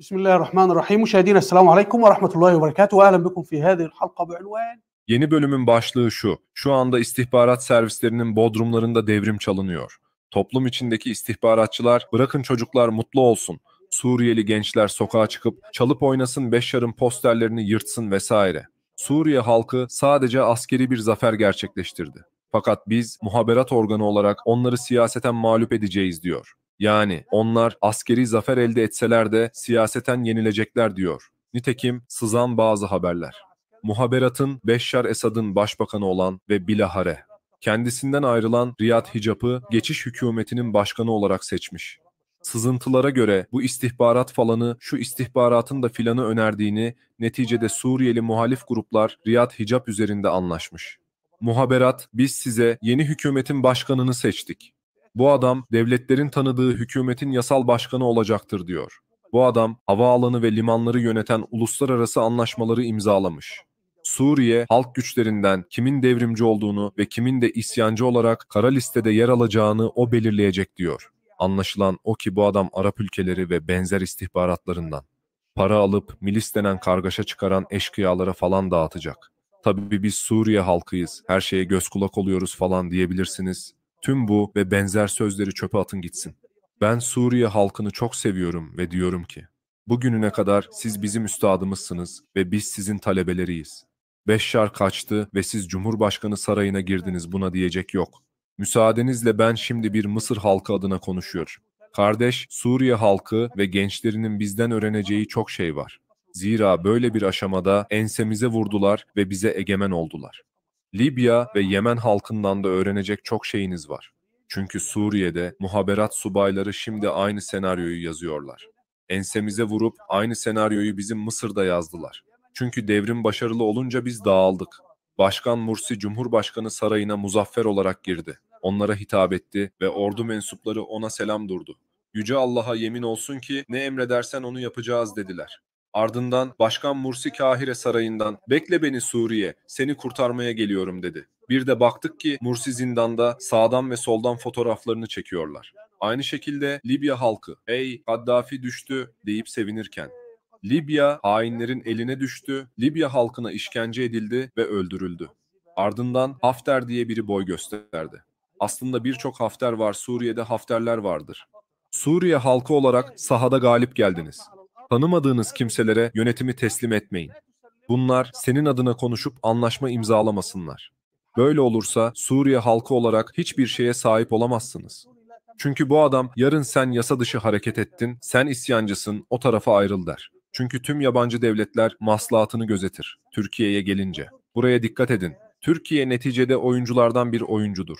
بسم الله الرحمن الرحيم مشاهدينا السلام عليكم ورحمة الله وبركاته وأهلا بكم في هذه الحلقة بعنوان Yeni bölümün başlığı şu. Şu anda istihbarat servislerinin bodrumlarında devrim çalınıyor. Toplum içindeki istihbaratçılar bırakın çocuklar mutlu olsun. Suriyeli gençler sokağa çıkıp çalıp oynasın Beşşar'ın posterlerini yırtsın vesaire. Suriye halkı sadece askeri bir zafer gerçekleştirdi. Fakat biz muhaberat organı olarak onları siyaseten mağlup edeceğiz diyor. Yani onlar askeri zafer elde etseler de siyaseten yenilecekler diyor. Nitekim sızan bazı haberler. Muhaberat'ın Beşşar Esad'ın başbakanı olan ve bilahare kendisinden ayrılan Riyad Hicap'ı geçiş hükümetinin başkanı olarak seçmiş. Sızıntılara göre bu istihbarat falanı şu istihbaratın da filanı önerdiğini neticede Suriyeli muhalif gruplar Riyad Hicap üzerinde anlaşmış. Muhaberat biz size yeni hükümetin başkanını seçtik. Bu adam devletlerin tanıdığı hükümetin yasal başkanı olacaktır diyor. Bu adam havaalanı ve limanları yöneten uluslararası anlaşmaları imzalamış. Suriye halk güçlerinden kimin devrimci olduğunu ve kimin de isyancı olarak kara listede yer alacağını o belirleyecek diyor. Anlaşılan o ki bu adam Arap ülkeleri ve benzer istihbaratlarından. Para alıp milis denen kargaşa çıkaran eşkıyalara falan dağıtacak. Tabii biz Suriye halkıyız, her şeye göz kulak oluyoruz falan diyebilirsiniz Tüm bu ve benzer sözleri çöpe atın gitsin. Ben Suriye halkını çok seviyorum ve diyorum ki, bugününe kadar siz bizim üstadımızsınız ve biz sizin talebeleriyiz. Beşşar kaçtı ve siz Cumhurbaşkanı sarayına girdiniz buna diyecek yok. Müsaadenizle ben şimdi bir Mısır halkı adına konuşuyor. Kardeş, Suriye halkı ve gençlerinin bizden öğreneceği çok şey var. Zira böyle bir aşamada ensemize vurdular ve bize egemen oldular. Libya ve Yemen halkından da öğrenecek çok şeyiniz var. Çünkü Suriye'de muhaberat subayları şimdi aynı senaryoyu yazıyorlar. Ensemize vurup aynı senaryoyu bizim Mısır'da yazdılar. Çünkü devrim başarılı olunca biz dağıldık. Başkan Mursi Cumhurbaşkanı sarayına muzaffer olarak girdi. Onlara hitap etti ve ordu mensupları ona selam durdu. Yüce Allah'a yemin olsun ki ne emredersen onu yapacağız dediler. Ardından Başkan Mursi Kahire Sarayı'ndan "Bekle beni Suriye, seni kurtarmaya geliyorum." dedi. Bir de baktık ki Mursi zindanda sağdan ve soldan fotoğraflarını çekiyorlar. Aynı şekilde Libya halkı "Ey Kaddafi düştü." deyip sevinirken Libya hainlerin eline düştü, Libya halkına işkence edildi ve öldürüldü. Ardından Hafter diye biri boy gösterdi. Aslında birçok Hafter var, Suriye'de Hafterler vardır. Suriye halkı olarak sahada galip geldiniz. Tanımadığınız kimselere yönetimi teslim etmeyin. Bunlar senin adına konuşup anlaşma imzalamasınlar. Böyle olursa Suriye halkı olarak hiçbir şeye sahip olamazsınız. Çünkü bu adam yarın sen yasa dışı hareket ettin, sen isyancısın, o tarafa ayrıl der. Çünkü tüm yabancı devletler maslahatını gözetir Türkiye'ye gelince. Buraya dikkat edin. Türkiye neticede oyunculardan bir oyuncudur.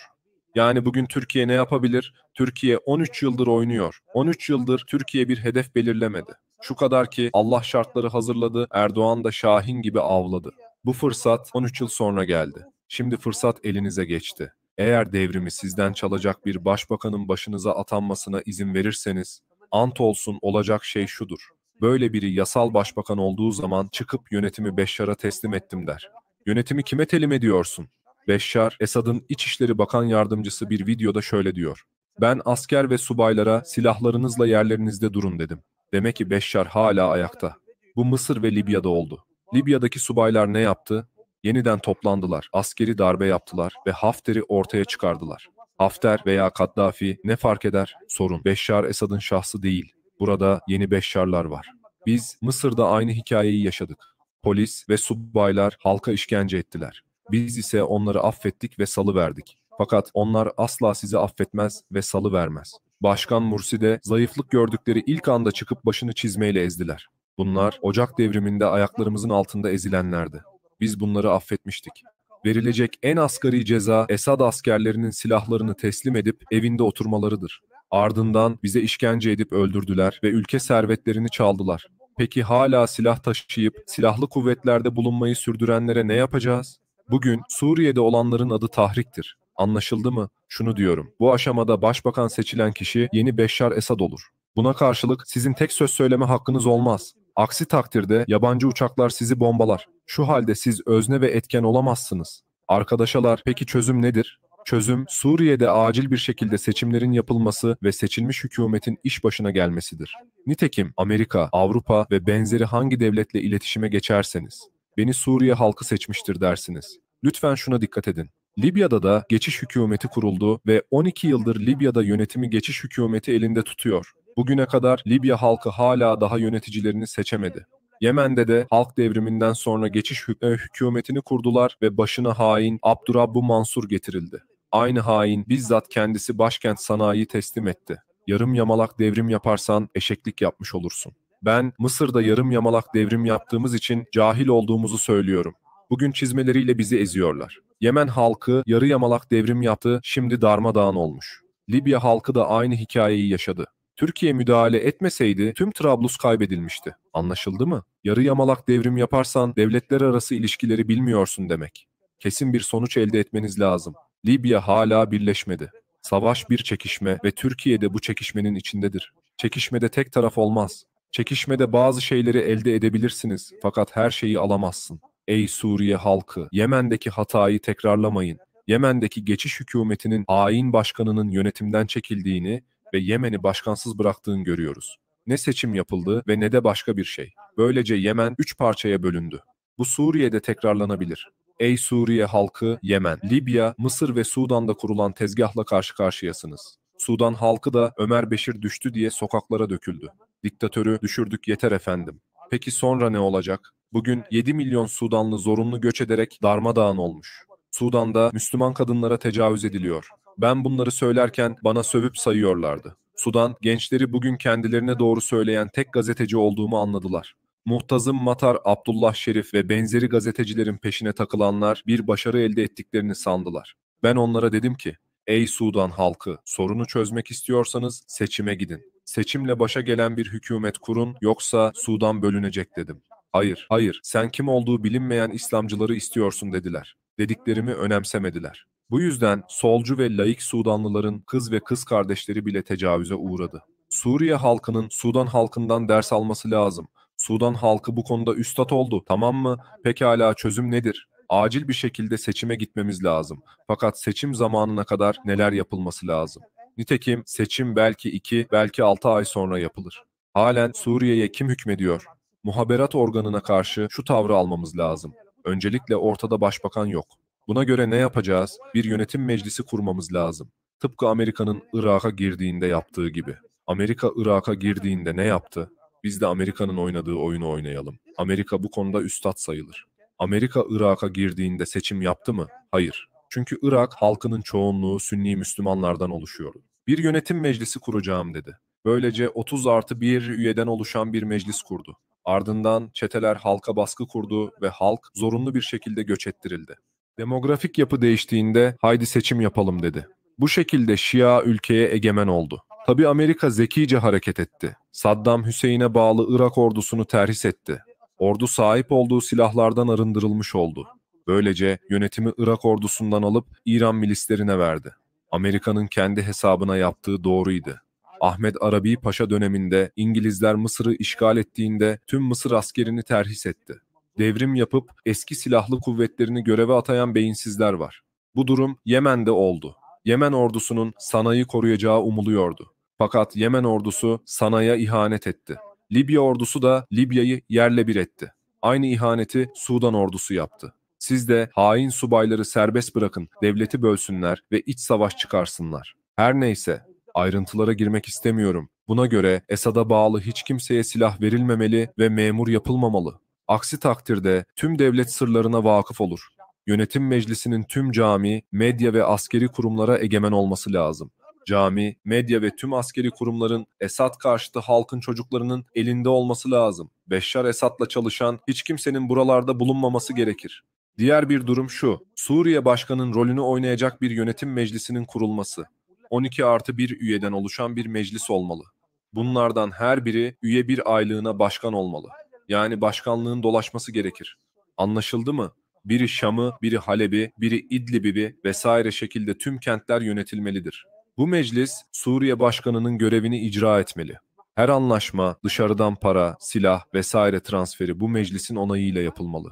Yani bugün Türkiye ne yapabilir? Türkiye 13 yıldır oynuyor. 13 yıldır Türkiye bir hedef belirlemedi. Şu kadar ki Allah şartları hazırladı, Erdoğan da Şahin gibi avladı. Bu fırsat 13 yıl sonra geldi. Şimdi fırsat elinize geçti. Eğer devrimi sizden çalacak bir başbakanın başınıza atanmasına izin verirseniz, ant olsun olacak şey şudur. Böyle biri yasal başbakan olduğu zaman çıkıp yönetimi Beşşar'a teslim ettim der. Yönetimi kime telim ediyorsun? Beşşar, Esad'ın İçişleri Bakan Yardımcısı bir videoda şöyle diyor. Ben asker ve subaylara silahlarınızla yerlerinizde durun dedim. Demek ki Beşşar hala ayakta. Bu Mısır ve Libya'da oldu. Libya'daki subaylar ne yaptı? Yeniden toplandılar, askeri darbe yaptılar ve Hafter'i ortaya çıkardılar. Hafter veya Kaddafi ne fark eder? Sorun. Beşşar Esad'ın şahsı değil. Burada yeni Beşşarlar var. Biz Mısır'da aynı hikayeyi yaşadık. Polis ve subaylar halka işkence ettiler. Biz ise onları affettik ve salı verdik. Fakat onlar asla sizi affetmez ve salı vermez. Başkan Mursi de zayıflık gördükleri ilk anda çıkıp başını çizmeyle ezdiler. Bunlar Ocak devriminde ayaklarımızın altında ezilenlerdi. Biz bunları affetmiştik. Verilecek en asgari ceza Esad askerlerinin silahlarını teslim edip evinde oturmalarıdır. Ardından bize işkence edip öldürdüler ve ülke servetlerini çaldılar. Peki hala silah taşıyıp silahlı kuvvetlerde bulunmayı sürdürenlere ne yapacağız? Bugün Suriye'de olanların adı tahriktir. Anlaşıldı mı? Şunu diyorum. Bu aşamada başbakan seçilen kişi yeni Beşşar Esad olur. Buna karşılık sizin tek söz söyleme hakkınız olmaz. Aksi takdirde yabancı uçaklar sizi bombalar. Şu halde siz özne ve etken olamazsınız. Arkadaşalar peki çözüm nedir? Çözüm Suriye'de acil bir şekilde seçimlerin yapılması ve seçilmiş hükümetin iş başına gelmesidir. Nitekim Amerika, Avrupa ve benzeri hangi devletle iletişime geçerseniz beni Suriye halkı seçmiştir dersiniz. Lütfen şuna dikkat edin. Libya'da da geçiş hükümeti kuruldu ve 12 yıldır Libya'da yönetimi geçiş hükümeti elinde tutuyor. Bugüne kadar Libya halkı hala daha yöneticilerini seçemedi. Yemen'de de halk devriminden sonra geçiş hük e, hükümetini kurdular ve başına hain Abdurabbu Mansur getirildi. Aynı hain bizzat kendisi başkent sanayi teslim etti. Yarım yamalak devrim yaparsan eşeklik yapmış olursun. Ben Mısır'da yarım yamalak devrim yaptığımız için cahil olduğumuzu söylüyorum. Bugün çizmeleriyle bizi eziyorlar. Yemen halkı yarı yamalak devrim yaptı, şimdi darmadağın olmuş. Libya halkı da aynı hikayeyi yaşadı. Türkiye müdahale etmeseydi tüm Trablus kaybedilmişti. Anlaşıldı mı? Yarı yamalak devrim yaparsan devletler arası ilişkileri bilmiyorsun demek. Kesin bir sonuç elde etmeniz lazım. Libya hala birleşmedi. Savaş bir çekişme ve Türkiye de bu çekişmenin içindedir. Çekişmede tek taraf olmaz. Çekişmede bazı şeyleri elde edebilirsiniz fakat her şeyi alamazsın. Ey Suriye halkı, Yemen'deki hatayı tekrarlamayın. Yemen'deki geçiş hükümetinin hain başkanının yönetimden çekildiğini ve Yemen'i başkansız bıraktığını görüyoruz. Ne seçim yapıldı ve ne de başka bir şey. Böylece Yemen üç parçaya bölündü. Bu Suriye'de tekrarlanabilir. Ey Suriye halkı, Yemen, Libya, Mısır ve Sudan'da kurulan tezgahla karşı karşıyasınız. Sudan halkı da Ömer Beşir düştü diye sokaklara döküldü. Diktatörü düşürdük yeter efendim. Peki sonra ne olacak? bugün 7 milyon Sudanlı zorunlu göç ederek darmadağın olmuş. Sudan'da Müslüman kadınlara tecavüz ediliyor. Ben bunları söylerken bana sövüp sayıyorlardı. Sudan, gençleri bugün kendilerine doğru söyleyen tek gazeteci olduğumu anladılar. Muhtazım Matar, Abdullah Şerif ve benzeri gazetecilerin peşine takılanlar bir başarı elde ettiklerini sandılar. Ben onlara dedim ki, ey Sudan halkı, sorunu çözmek istiyorsanız seçime gidin. Seçimle başa gelen bir hükümet kurun yoksa Sudan bölünecek dedim. Hayır, hayır, sen kim olduğu bilinmeyen İslamcıları istiyorsun dediler. Dediklerimi önemsemediler. Bu yüzden solcu ve laik Sudanlıların kız ve kız kardeşleri bile tecavüze uğradı. Suriye halkının Sudan halkından ders alması lazım. Sudan halkı bu konuda üstat oldu, tamam mı? Pekala çözüm nedir? Acil bir şekilde seçime gitmemiz lazım. Fakat seçim zamanına kadar neler yapılması lazım? Nitekim seçim belki 2, belki 6 ay sonra yapılır. Halen Suriye'ye kim hükmediyor? muhaberat organına karşı şu tavrı almamız lazım. Öncelikle ortada başbakan yok. Buna göre ne yapacağız? Bir yönetim meclisi kurmamız lazım. Tıpkı Amerika'nın Irak'a girdiğinde yaptığı gibi. Amerika Irak'a girdiğinde ne yaptı? Biz de Amerika'nın oynadığı oyunu oynayalım. Amerika bu konuda üstad sayılır. Amerika Irak'a girdiğinde seçim yaptı mı? Hayır. Çünkü Irak halkının çoğunluğu Sünni Müslümanlardan oluşuyor. Bir yönetim meclisi kuracağım dedi. Böylece 30 artı 1 üyeden oluşan bir meclis kurdu. Ardından çeteler halka baskı kurdu ve halk zorunlu bir şekilde göç ettirildi. Demografik yapı değiştiğinde haydi seçim yapalım dedi. Bu şekilde Şia ülkeye egemen oldu. Tabi Amerika zekice hareket etti. Saddam Hüseyin'e bağlı Irak ordusunu terhis etti. Ordu sahip olduğu silahlardan arındırılmış oldu. Böylece yönetimi Irak ordusundan alıp İran milislerine verdi. Amerika'nın kendi hesabına yaptığı doğruydu. Ahmet Arabi Paşa döneminde İngilizler Mısır'ı işgal ettiğinde tüm Mısır askerini terhis etti. Devrim yapıp eski silahlı kuvvetlerini göreve atayan beyinsizler var. Bu durum Yemen'de oldu. Yemen ordusunun Sana'yı koruyacağı umuluyordu. Fakat Yemen ordusu Sana'ya ihanet etti. Libya ordusu da Libya'yı yerle bir etti. Aynı ihaneti Sudan ordusu yaptı. Siz de hain subayları serbest bırakın, devleti bölsünler ve iç savaş çıkarsınlar. Her neyse, ayrıntılara girmek istemiyorum. Buna göre Esad'a bağlı hiç kimseye silah verilmemeli ve memur yapılmamalı. Aksi takdirde tüm devlet sırlarına vakıf olur. Yönetim meclisinin tüm cami, medya ve askeri kurumlara egemen olması lazım cami, medya ve tüm askeri kurumların Esad karşıtı halkın çocuklarının elinde olması lazım. Beşşar Esad'la çalışan hiç kimsenin buralarda bulunmaması gerekir. Diğer bir durum şu, Suriye Başkanı'nın rolünü oynayacak bir yönetim meclisinin kurulması. 12 artı 1 üyeden oluşan bir meclis olmalı. Bunlardan her biri üye bir aylığına başkan olmalı. Yani başkanlığın dolaşması gerekir. Anlaşıldı mı? Biri Şam'ı, biri Halep'i, biri İdlib'i vesaire şekilde tüm kentler yönetilmelidir. Bu meclis Suriye başkanının görevini icra etmeli. Her anlaşma, dışarıdan para, silah vesaire transferi bu meclisin onayıyla yapılmalı.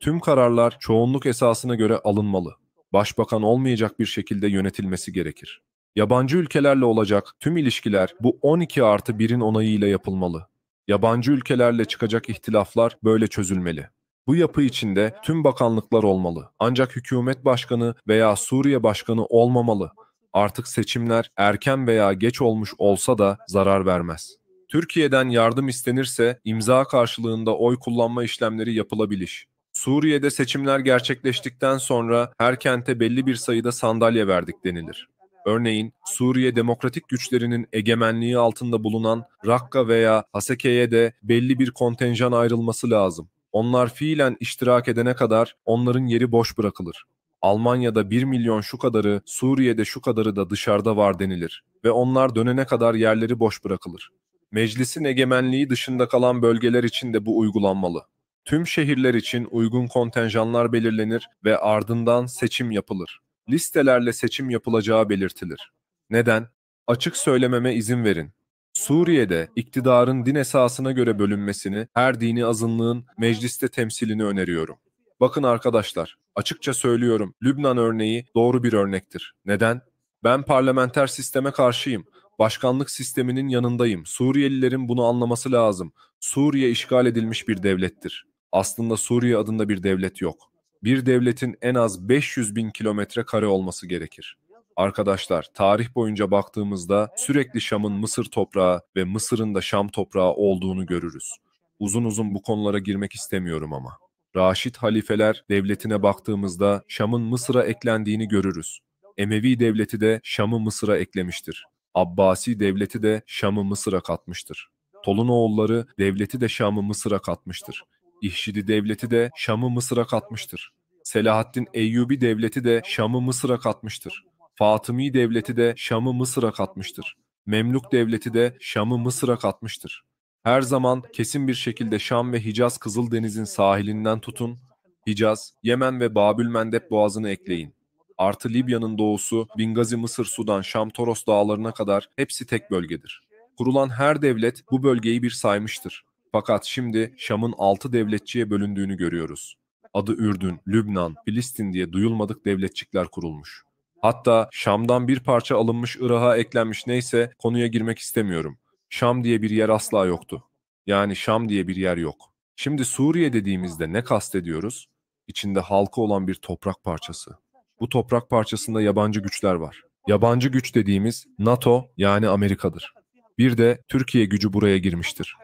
Tüm kararlar çoğunluk esasına göre alınmalı. Başbakan olmayacak bir şekilde yönetilmesi gerekir. Yabancı ülkelerle olacak tüm ilişkiler bu 12 artı 1'in onayıyla yapılmalı. Yabancı ülkelerle çıkacak ihtilaflar böyle çözülmeli. Bu yapı içinde tüm bakanlıklar olmalı. Ancak hükümet başkanı veya Suriye başkanı olmamalı. Artık seçimler erken veya geç olmuş olsa da zarar vermez. Türkiye'den yardım istenirse imza karşılığında oy kullanma işlemleri yapılabilir. Suriye'de seçimler gerçekleştikten sonra her kente belli bir sayıda sandalye verdik denilir. Örneğin Suriye demokratik güçlerinin egemenliği altında bulunan Rakka veya Haseke'ye de belli bir kontenjan ayrılması lazım. Onlar fiilen iştirak edene kadar onların yeri boş bırakılır. Almanya'da 1 milyon şu kadarı, Suriye'de şu kadarı da dışarıda var denilir ve onlar dönene kadar yerleri boş bırakılır. Meclisin egemenliği dışında kalan bölgeler için de bu uygulanmalı. Tüm şehirler için uygun kontenjanlar belirlenir ve ardından seçim yapılır listelerle seçim yapılacağı belirtilir. Neden? Açık söylememe izin verin. Suriye'de iktidarın din esasına göre bölünmesini, her dini azınlığın mecliste temsilini öneriyorum. Bakın arkadaşlar, açıkça söylüyorum, Lübnan örneği doğru bir örnektir. Neden? Ben parlamenter sisteme karşıyım. Başkanlık sisteminin yanındayım. Suriyelilerin bunu anlaması lazım. Suriye işgal edilmiş bir devlettir. Aslında Suriye adında bir devlet yok bir devletin en az 500 bin kilometre kare olması gerekir. Arkadaşlar, tarih boyunca baktığımızda sürekli Şam'ın Mısır toprağı ve Mısır'ın da Şam toprağı olduğunu görürüz. Uzun uzun bu konulara girmek istemiyorum ama. Raşid halifeler devletine baktığımızda Şam'ın Mısır'a eklendiğini görürüz. Emevi devleti de Şam'ı Mısır'a eklemiştir. Abbasi devleti de Şam'ı Mısır'a katmıştır. Tolunoğulları devleti de Şam'ı Mısır'a katmıştır. İhşidi devleti de Şam'ı Mısır'a katmıştır. Selahaddin Eyyubi devleti de Şam'ı Mısır'a katmıştır. Fatımi devleti de Şam'ı Mısır'a katmıştır. Memluk devleti de Şam'ı Mısır'a katmıştır. Her zaman kesin bir şekilde Şam ve Hicaz Kızıldeniz'in sahilinden tutun, Hicaz, Yemen ve Babül Mendeb boğazını ekleyin. Artı Libya'nın doğusu, Bingazi, Mısır, Sudan, Şam, Toros dağlarına kadar hepsi tek bölgedir. Kurulan her devlet bu bölgeyi bir saymıştır. Fakat şimdi Şam'ın altı devletçiye bölündüğünü görüyoruz. Adı Ürdün, Lübnan, Filistin diye duyulmadık devletçikler kurulmuş. Hatta Şam'dan bir parça alınmış Irak'a eklenmiş neyse konuya girmek istemiyorum. Şam diye bir yer asla yoktu. Yani Şam diye bir yer yok. Şimdi Suriye dediğimizde ne kastediyoruz? İçinde halkı olan bir toprak parçası. Bu toprak parçasında yabancı güçler var. Yabancı güç dediğimiz NATO yani Amerika'dır. Bir de Türkiye gücü buraya girmiştir.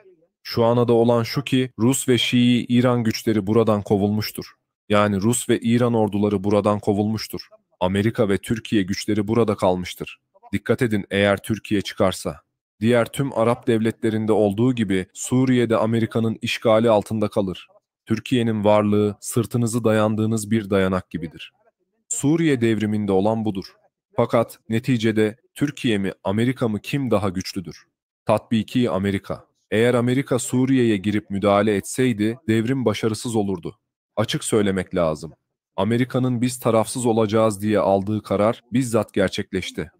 Şu ana da olan şu ki Rus ve Şii İran güçleri buradan kovulmuştur. Yani Rus ve İran orduları buradan kovulmuştur. Amerika ve Türkiye güçleri burada kalmıştır. Dikkat edin eğer Türkiye çıkarsa. Diğer tüm Arap devletlerinde olduğu gibi Suriye'de Amerika'nın işgali altında kalır. Türkiye'nin varlığı sırtınızı dayandığınız bir dayanak gibidir. Suriye devriminde olan budur. Fakat neticede Türkiye mi Amerika mı kim daha güçlüdür? Tatbiki Amerika. Eğer Amerika Suriye'ye girip müdahale etseydi devrim başarısız olurdu. Açık söylemek lazım. Amerika'nın biz tarafsız olacağız diye aldığı karar bizzat gerçekleşti.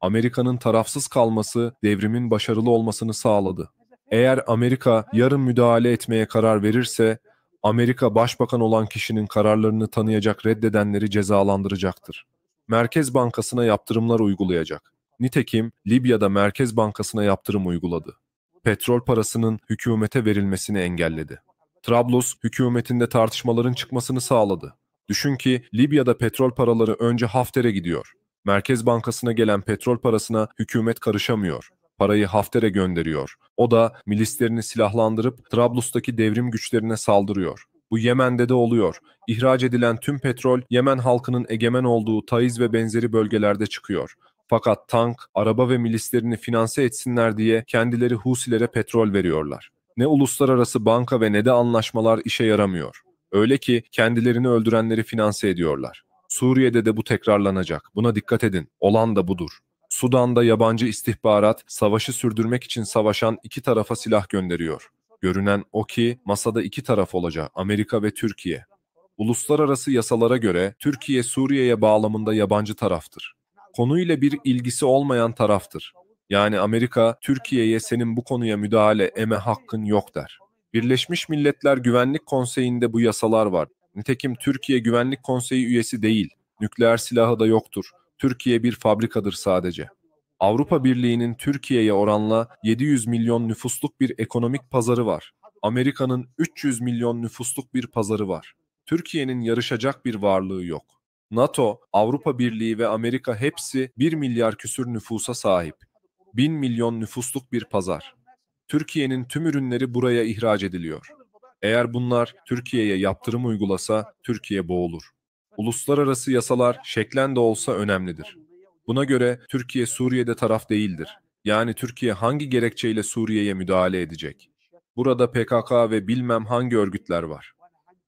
Amerika'nın tarafsız kalması devrimin başarılı olmasını sağladı. Eğer Amerika yarın müdahale etmeye karar verirse Amerika başbakan olan kişinin kararlarını tanıyacak reddedenleri cezalandıracaktır. Merkez Bankası'na yaptırımlar uygulayacak. Nitekim Libya'da Merkez Bankası'na yaptırım uyguladı petrol parasının hükümete verilmesini engelledi. Trablus hükümetinde tartışmaların çıkmasını sağladı. Düşün ki Libya'da petrol paraları önce Hafter'e gidiyor. Merkez Bankası'na gelen petrol parasına hükümet karışamıyor. Parayı Hafter'e gönderiyor. O da milislerini silahlandırıp Trablus'taki devrim güçlerine saldırıyor. Bu Yemen'de de oluyor. İhraç edilen tüm petrol Yemen halkının egemen olduğu Taiz ve benzeri bölgelerde çıkıyor. Fakat tank, araba ve milislerini finanse etsinler diye kendileri Husilere petrol veriyorlar. Ne uluslararası banka ve ne de anlaşmalar işe yaramıyor. Öyle ki kendilerini öldürenleri finanse ediyorlar. Suriye'de de bu tekrarlanacak. Buna dikkat edin. Olan da budur. Sudan'da yabancı istihbarat savaşı sürdürmek için savaşan iki tarafa silah gönderiyor. Görünen o ki masada iki taraf olacak Amerika ve Türkiye. Uluslararası yasalara göre Türkiye Suriye'ye bağlamında yabancı taraftır konuyla bir ilgisi olmayan taraftır. Yani Amerika Türkiye'ye senin bu konuya müdahale eme hakkın yok der. Birleşmiş Milletler Güvenlik Konseyi'nde bu yasalar var. Nitekim Türkiye Güvenlik Konseyi üyesi değil. Nükleer silahı da yoktur. Türkiye bir fabrikadır sadece. Avrupa Birliği'nin Türkiye'ye oranla 700 milyon nüfusluk bir ekonomik pazarı var. Amerika'nın 300 milyon nüfusluk bir pazarı var. Türkiye'nin yarışacak bir varlığı yok. NATO, Avrupa Birliği ve Amerika hepsi 1 milyar küsür nüfusa sahip. 1000 milyon nüfusluk bir pazar. Türkiye'nin tüm ürünleri buraya ihraç ediliyor. Eğer bunlar Türkiye'ye yaptırım uygulasa Türkiye boğulur. Uluslararası yasalar şeklen de olsa önemlidir. Buna göre Türkiye Suriye'de taraf değildir. Yani Türkiye hangi gerekçeyle Suriye'ye müdahale edecek? Burada PKK ve bilmem hangi örgütler var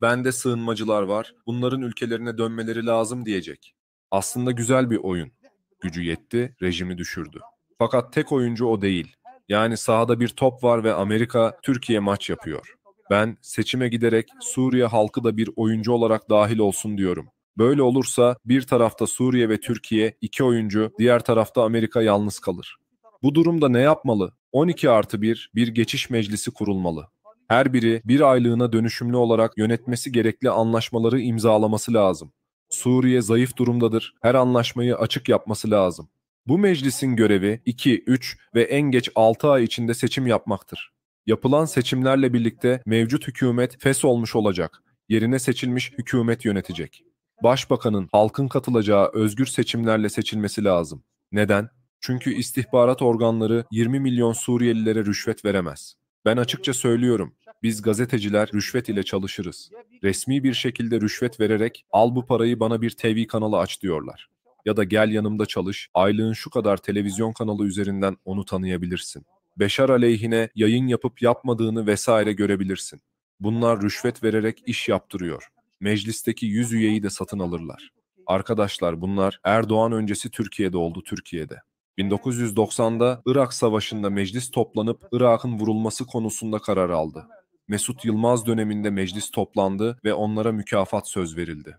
bende sığınmacılar var, bunların ülkelerine dönmeleri lazım diyecek. Aslında güzel bir oyun. Gücü yetti, rejimi düşürdü. Fakat tek oyuncu o değil. Yani sahada bir top var ve Amerika Türkiye maç yapıyor. Ben seçime giderek Suriye halkı da bir oyuncu olarak dahil olsun diyorum. Böyle olursa bir tarafta Suriye ve Türkiye iki oyuncu, diğer tarafta Amerika yalnız kalır. Bu durumda ne yapmalı? 12 artı 1 bir geçiş meclisi kurulmalı her biri bir aylığına dönüşümlü olarak yönetmesi gerekli anlaşmaları imzalaması lazım. Suriye zayıf durumdadır, her anlaşmayı açık yapması lazım. Bu meclisin görevi 2, 3 ve en geç 6 ay içinde seçim yapmaktır. Yapılan seçimlerle birlikte mevcut hükümet fes olmuş olacak. Yerine seçilmiş hükümet yönetecek. Başbakanın halkın katılacağı özgür seçimlerle seçilmesi lazım. Neden? Çünkü istihbarat organları 20 milyon Suriyelilere rüşvet veremez. Ben açıkça söylüyorum. Biz gazeteciler rüşvet ile çalışırız. Resmi bir şekilde rüşvet vererek al bu parayı bana bir TV kanalı aç diyorlar. Ya da gel yanımda çalış, aylığın şu kadar televizyon kanalı üzerinden onu tanıyabilirsin. Beşar aleyhine yayın yapıp yapmadığını vesaire görebilirsin. Bunlar rüşvet vererek iş yaptırıyor. Meclisteki yüz üyeyi de satın alırlar. Arkadaşlar bunlar Erdoğan öncesi Türkiye'de oldu Türkiye'de. 1990'da Irak Savaşı'nda meclis toplanıp Irak'ın vurulması konusunda karar aldı. Mesut Yılmaz döneminde meclis toplandı ve onlara mükafat söz verildi.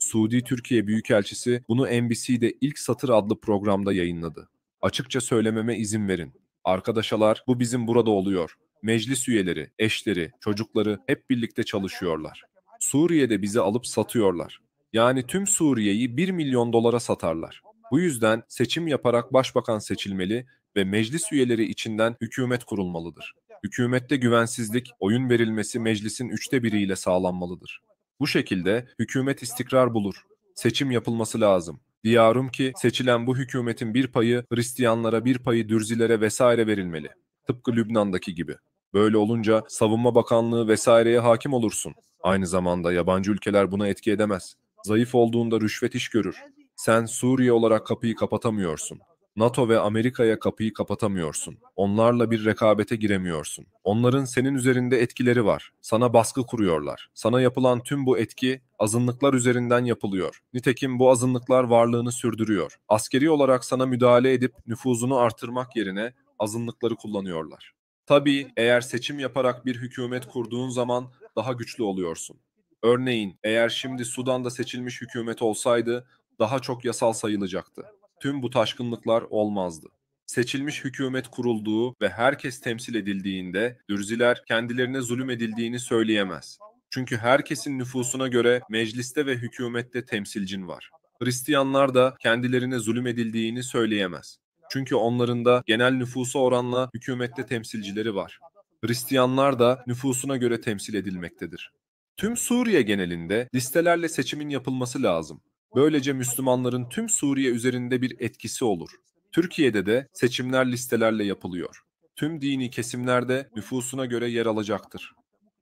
Suudi Türkiye Büyükelçisi bunu NBC'de "İlk satır adlı programda yayınladı. Açıkça söylememe izin verin. arkadaşlar, bu bizim burada oluyor. Meclis üyeleri, eşleri, çocukları hep birlikte çalışıyorlar. Suriye'de bizi alıp satıyorlar. Yani tüm Suriye'yi 1 milyon dolara satarlar. Bu yüzden seçim yaparak başbakan seçilmeli ve meclis üyeleri içinden hükümet kurulmalıdır. Hükümette güvensizlik, oyun verilmesi meclisin üçte biriyle sağlanmalıdır. Bu şekilde hükümet istikrar bulur. Seçim yapılması lazım. Diyarım ki seçilen bu hükümetin bir payı Hristiyanlara, bir payı Dürzilere vesaire verilmeli. Tıpkı Lübnan'daki gibi. Böyle olunca Savunma Bakanlığı vesaireye hakim olursun. Aynı zamanda yabancı ülkeler buna etki edemez. Zayıf olduğunda rüşvet iş görür. Sen Suriye olarak kapıyı kapatamıyorsun. NATO ve Amerika'ya kapıyı kapatamıyorsun. Onlarla bir rekabete giremiyorsun. Onların senin üzerinde etkileri var. Sana baskı kuruyorlar. Sana yapılan tüm bu etki azınlıklar üzerinden yapılıyor. Nitekim bu azınlıklar varlığını sürdürüyor. Askeri olarak sana müdahale edip nüfuzunu artırmak yerine azınlıkları kullanıyorlar. Tabii eğer seçim yaparak bir hükümet kurduğun zaman daha güçlü oluyorsun. Örneğin eğer şimdi Sudan'da seçilmiş hükümet olsaydı daha çok yasal sayılacaktı tüm bu taşkınlıklar olmazdı seçilmiş hükümet kurulduğu ve herkes temsil edildiğinde dürziler kendilerine zulüm edildiğini söyleyemez. Çünkü herkesin nüfusuna göre mecliste ve hükümette temsilcin var. Hristiyanlar da kendilerine zulüm edildiğini söyleyemez. Çünkü onların da genel nüfusa oranla hükümette temsilcileri var. Hristiyanlar da nüfusuna göre temsil edilmektedir. Tüm Suriye genelinde listelerle seçimin yapılması lazım. Böylece Müslümanların tüm Suriye üzerinde bir etkisi olur. Türkiye'de de seçimler listelerle yapılıyor. Tüm dini kesimlerde nüfusuna göre yer alacaktır.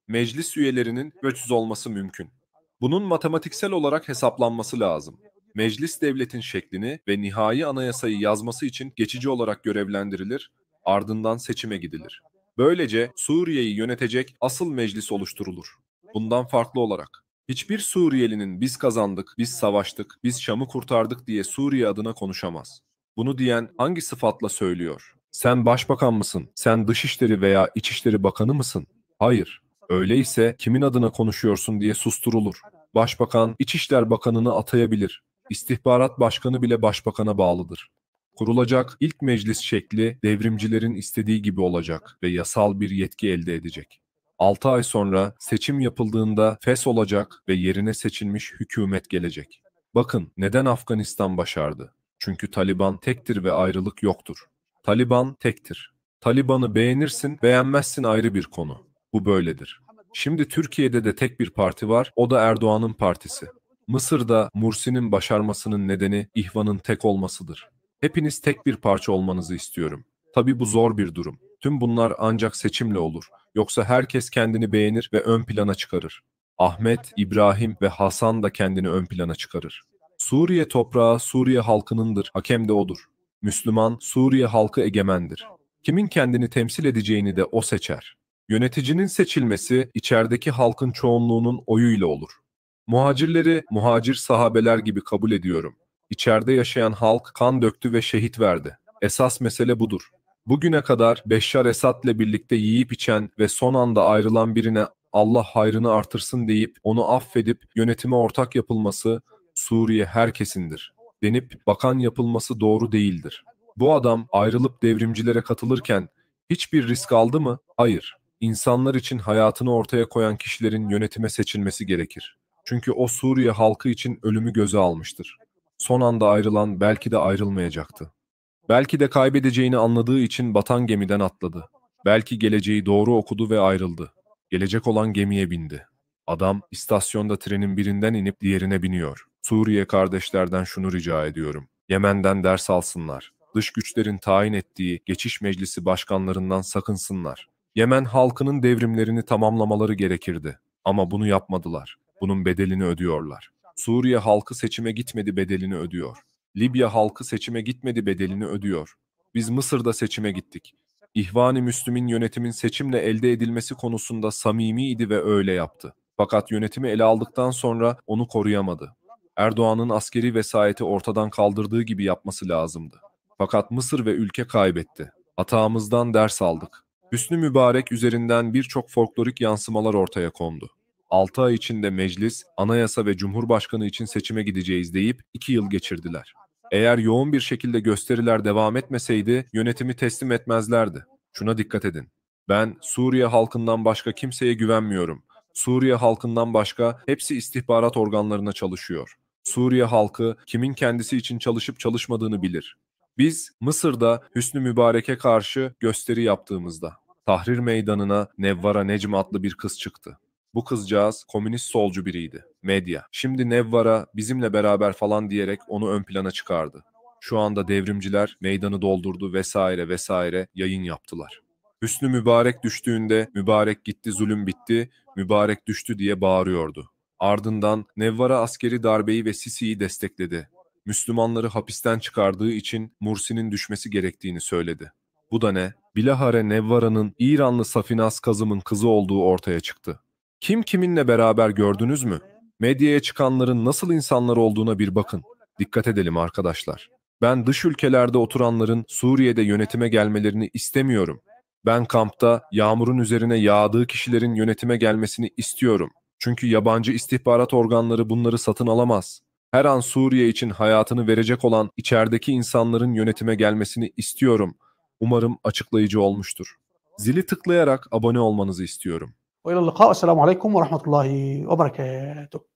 Meclis üyelerinin 300 olması mümkün. Bunun matematiksel olarak hesaplanması lazım. Meclis devletin şeklini ve nihai anayasayı yazması için geçici olarak görevlendirilir, ardından seçime gidilir. Böylece Suriye'yi yönetecek asıl meclis oluşturulur. Bundan farklı olarak Hiçbir Suriyelinin biz kazandık, biz savaştık, biz Şam'ı kurtardık diye Suriye adına konuşamaz. Bunu diyen hangi sıfatla söylüyor? Sen başbakan mısın? Sen dışişleri veya içişleri bakanı mısın? Hayır. Öyleyse kimin adına konuşuyorsun diye susturulur. Başbakan İçişler Bakanını atayabilir. İstihbarat Başkanı bile başbakana bağlıdır. Kurulacak ilk meclis şekli devrimcilerin istediği gibi olacak ve yasal bir yetki elde edecek. 6 ay sonra seçim yapıldığında fes olacak ve yerine seçilmiş hükümet gelecek. Bakın neden Afganistan başardı? Çünkü Taliban tektir ve ayrılık yoktur. Taliban tektir. Taliban'ı beğenirsin, beğenmezsin ayrı bir konu. Bu böyledir. Şimdi Türkiye'de de tek bir parti var, o da Erdoğan'ın partisi. Mısır'da Mursi'nin başarmasının nedeni İhvan'ın tek olmasıdır. Hepiniz tek bir parça olmanızı istiyorum. Tabi bu zor bir durum. Tüm bunlar ancak seçimle olur. Yoksa herkes kendini beğenir ve ön plana çıkarır. Ahmet, İbrahim ve Hasan da kendini ön plana çıkarır. Suriye toprağı Suriye halkınındır, hakem de odur. Müslüman, Suriye halkı egemendir. Kimin kendini temsil edeceğini de o seçer. Yöneticinin seçilmesi içerideki halkın çoğunluğunun oyuyla olur. Muhacirleri muhacir sahabeler gibi kabul ediyorum. İçeride yaşayan halk kan döktü ve şehit verdi. Esas mesele budur. Bugüne kadar Beşşar Esad'le birlikte yiyip içen ve son anda ayrılan birine Allah hayrını artırsın deyip onu affedip yönetime ortak yapılması Suriye herkesindir denip bakan yapılması doğru değildir. Bu adam ayrılıp devrimcilere katılırken hiçbir risk aldı mı? Hayır. İnsanlar için hayatını ortaya koyan kişilerin yönetime seçilmesi gerekir. Çünkü o Suriye halkı için ölümü göze almıştır. Son anda ayrılan belki de ayrılmayacaktı. Belki de kaybedeceğini anladığı için batan gemiden atladı. Belki geleceği doğru okudu ve ayrıldı. Gelecek olan gemiye bindi. Adam istasyonda trenin birinden inip diğerine biniyor. Suriye kardeşlerden şunu rica ediyorum. Yemen'den ders alsınlar. Dış güçlerin tayin ettiği geçiş meclisi başkanlarından sakınsınlar. Yemen halkının devrimlerini tamamlamaları gerekirdi. Ama bunu yapmadılar. Bunun bedelini ödüyorlar. Suriye halkı seçime gitmedi bedelini ödüyor. Libya halkı seçime gitmedi bedelini ödüyor. Biz Mısır'da seçime gittik. İhvani ı Müslümin yönetimin seçimle elde edilmesi konusunda samimiydi ve öyle yaptı. Fakat yönetimi ele aldıktan sonra onu koruyamadı. Erdoğan'ın askeri vesayeti ortadan kaldırdığı gibi yapması lazımdı. Fakat Mısır ve ülke kaybetti. Hatamızdan ders aldık. Hüsnü Mübarek üzerinden birçok folklorik yansımalar ortaya kondu. 6 ay içinde meclis, anayasa ve cumhurbaşkanı için seçime gideceğiz deyip 2 yıl geçirdiler. Eğer yoğun bir şekilde gösteriler devam etmeseydi yönetimi teslim etmezlerdi. Şuna dikkat edin. Ben Suriye halkından başka kimseye güvenmiyorum. Suriye halkından başka hepsi istihbarat organlarına çalışıyor. Suriye halkı kimin kendisi için çalışıp çalışmadığını bilir. Biz Mısır'da Hüsnü Mübarek'e karşı gösteri yaptığımızda Tahrir Meydanı'na Nevvara Necm adlı bir kız çıktı. Bu kızcağız komünist solcu biriydi. Medya. Şimdi Nevvara bizimle beraber falan diyerek onu ön plana çıkardı. Şu anda devrimciler meydanı doldurdu vesaire vesaire yayın yaptılar. Hüsnü Mübarek düştüğünde Mübarek gitti zulüm bitti, Mübarek düştü diye bağırıyordu. Ardından Nevvara askeri darbeyi ve Sisi'yi destekledi. Müslümanları hapisten çıkardığı için Mursi'nin düşmesi gerektiğini söyledi. Bu da ne? Bilahare Nevvara'nın İranlı Safinaz Kazım'ın kızı olduğu ortaya çıktı. Kim kiminle beraber gördünüz mü? Medyaya çıkanların nasıl insanlar olduğuna bir bakın. Dikkat edelim arkadaşlar. Ben dış ülkelerde oturanların Suriye'de yönetime gelmelerini istemiyorum. Ben kampta yağmurun üzerine yağdığı kişilerin yönetime gelmesini istiyorum. Çünkü yabancı istihbarat organları bunları satın alamaz. Her an Suriye için hayatını verecek olan içerideki insanların yönetime gelmesini istiyorum. Umarım açıklayıcı olmuştur. Zili tıklayarak abone olmanızı istiyorum. والى اللقاء والسلام عليكم ورحمه الله وبركاته